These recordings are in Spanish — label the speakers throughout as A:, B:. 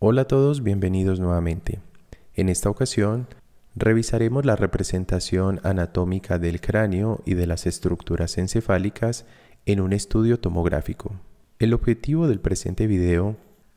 A: Hola a todos, bienvenidos nuevamente. En esta ocasión revisaremos la representación anatómica del cráneo y de las estructuras encefálicas en un estudio tomográfico. El objetivo del presente video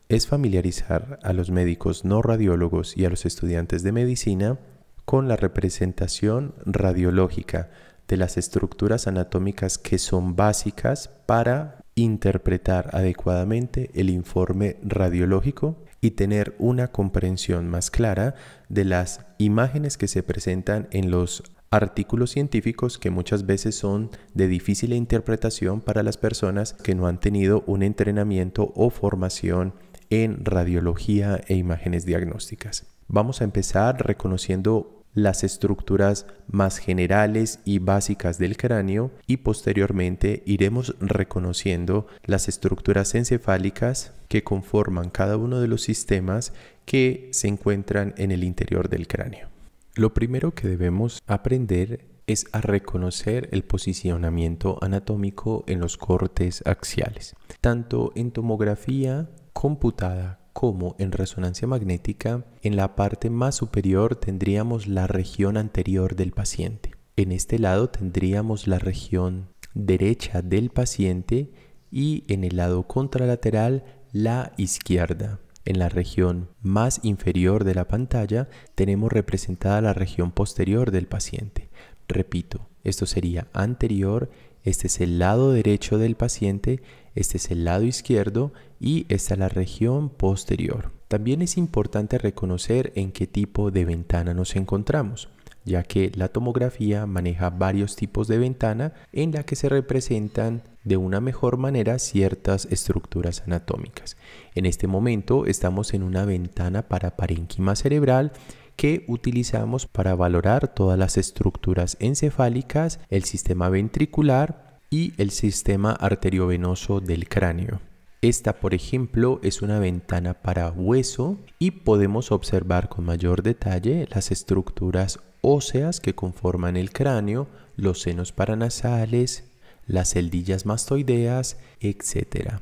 A: es familiarizar a los médicos no radiólogos y a los estudiantes de medicina con la representación radiológica de las estructuras anatómicas que son básicas para interpretar adecuadamente el informe radiológico y tener una comprensión más clara de las imágenes que se presentan en los artículos científicos que muchas veces son de difícil interpretación para las personas que no han tenido un entrenamiento o formación en radiología e imágenes diagnósticas. Vamos a empezar reconociendo las estructuras más generales y básicas del cráneo y posteriormente iremos reconociendo las estructuras encefálicas que conforman cada uno de los sistemas que se encuentran en el interior del cráneo. Lo primero que debemos aprender es a reconocer el posicionamiento anatómico en los cortes axiales, tanto en tomografía computada como en resonancia magnética, en la parte más superior tendríamos la región anterior del paciente. En este lado tendríamos la región derecha del paciente y en el lado contralateral la izquierda. En la región más inferior de la pantalla tenemos representada la región posterior del paciente. Repito, esto sería anterior, este es el lado derecho del paciente este es el lado izquierdo y esta es la región posterior. También es importante reconocer en qué tipo de ventana nos encontramos ya que la tomografía maneja varios tipos de ventana en la que se representan de una mejor manera ciertas estructuras anatómicas. En este momento estamos en una ventana para parénquima cerebral que utilizamos para valorar todas las estructuras encefálicas, el sistema ventricular, y el sistema arteriovenoso del cráneo. Esta, por ejemplo, es una ventana para hueso y podemos observar con mayor detalle las estructuras óseas que conforman el cráneo, los senos paranasales, las celdillas mastoideas, etc.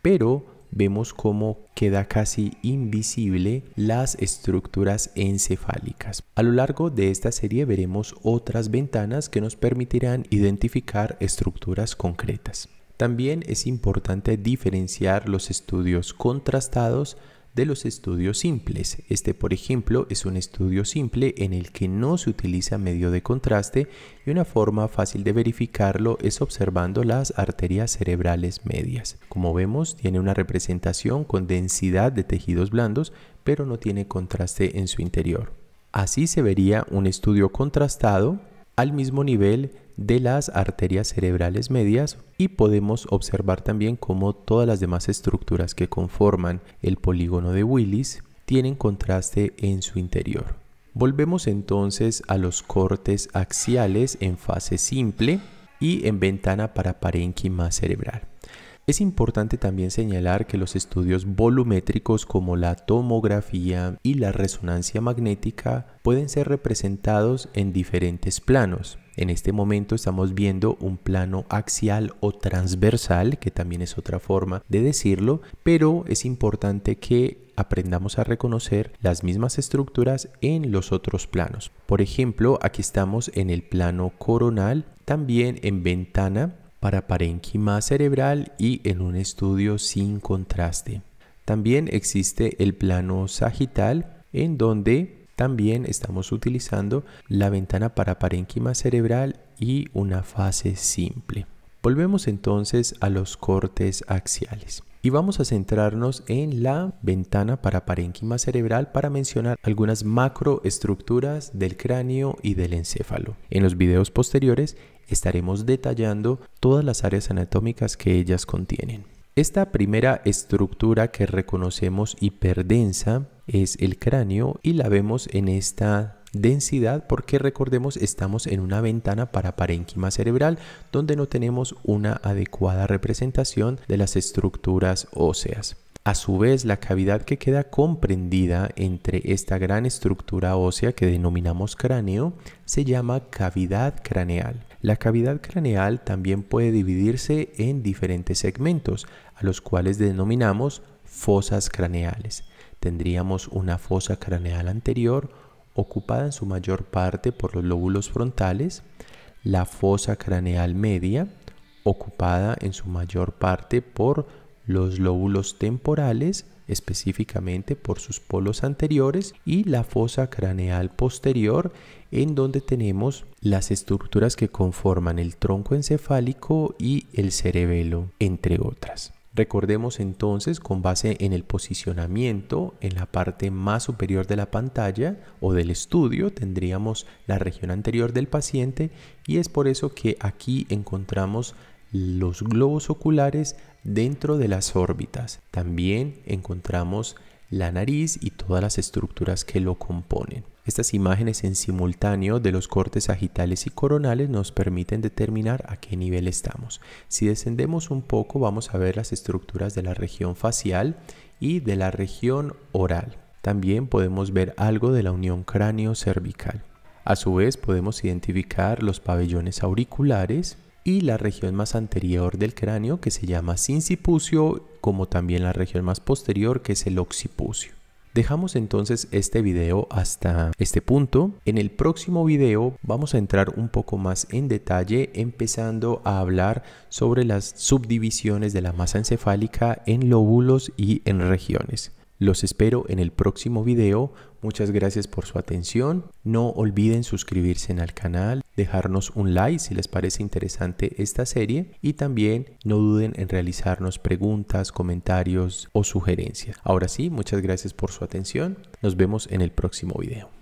A: Pero vemos cómo queda casi invisible las estructuras encefálicas. A lo largo de esta serie veremos otras ventanas que nos permitirán identificar estructuras concretas. También es importante diferenciar los estudios contrastados de los estudios simples. Este, por ejemplo, es un estudio simple en el que no se utiliza medio de contraste y una forma fácil de verificarlo es observando las arterias cerebrales medias. Como vemos, tiene una representación con densidad de tejidos blandos, pero no tiene contraste en su interior. Así se vería un estudio contrastado al mismo nivel de las arterias cerebrales medias y podemos observar también cómo todas las demás estructuras que conforman el polígono de Willis tienen contraste en su interior. Volvemos entonces a los cortes axiales en fase simple y en ventana para parénquima cerebral. Es importante también señalar que los estudios volumétricos como la tomografía y la resonancia magnética pueden ser representados en diferentes planos. En este momento estamos viendo un plano axial o transversal, que también es otra forma de decirlo, pero es importante que aprendamos a reconocer las mismas estructuras en los otros planos. Por ejemplo, aquí estamos en el plano coronal, también en ventana para parénquima cerebral y en un estudio sin contraste. También existe el plano sagital en donde también estamos utilizando la ventana para parénquima cerebral y una fase simple. Volvemos entonces a los cortes axiales y vamos a centrarnos en la ventana para parénquima cerebral para mencionar algunas macroestructuras del cráneo y del encéfalo. En los videos posteriores estaremos detallando todas las áreas anatómicas que ellas contienen. Esta primera estructura que reconocemos hiperdensa es el cráneo y la vemos en esta densidad porque recordemos estamos en una ventana para parénquima cerebral donde no tenemos una adecuada representación de las estructuras óseas. A su vez, la cavidad que queda comprendida entre esta gran estructura ósea que denominamos cráneo se llama cavidad craneal. La cavidad craneal también puede dividirse en diferentes segmentos, a los cuales denominamos fosas craneales. Tendríamos una fosa craneal anterior, ocupada en su mayor parte por los lóbulos frontales, la fosa craneal media, ocupada en su mayor parte por los lóbulos temporales, específicamente por sus polos anteriores y la fosa craneal posterior en donde tenemos las estructuras que conforman el tronco encefálico y el cerebelo, entre otras. Recordemos entonces, con base en el posicionamiento en la parte más superior de la pantalla o del estudio, tendríamos la región anterior del paciente y es por eso que aquí encontramos los globos oculares Dentro de las órbitas también encontramos la nariz y todas las estructuras que lo componen. Estas imágenes en simultáneo de los cortes agitales y coronales nos permiten determinar a qué nivel estamos. Si descendemos un poco vamos a ver las estructuras de la región facial y de la región oral. También podemos ver algo de la unión cráneo-cervical. A su vez podemos identificar los pabellones auriculares y la región más anterior del cráneo que se llama sincipucio, como también la región más posterior que es el occipucio. Dejamos entonces este video hasta este punto. En el próximo video vamos a entrar un poco más en detalle empezando a hablar sobre las subdivisiones de la masa encefálica en lóbulos y en regiones. Los espero en el próximo video. Muchas gracias por su atención. No olviden suscribirse al canal, dejarnos un like si les parece interesante esta serie y también no duden en realizarnos preguntas, comentarios o sugerencias. Ahora sí, muchas gracias por su atención. Nos vemos en el próximo video.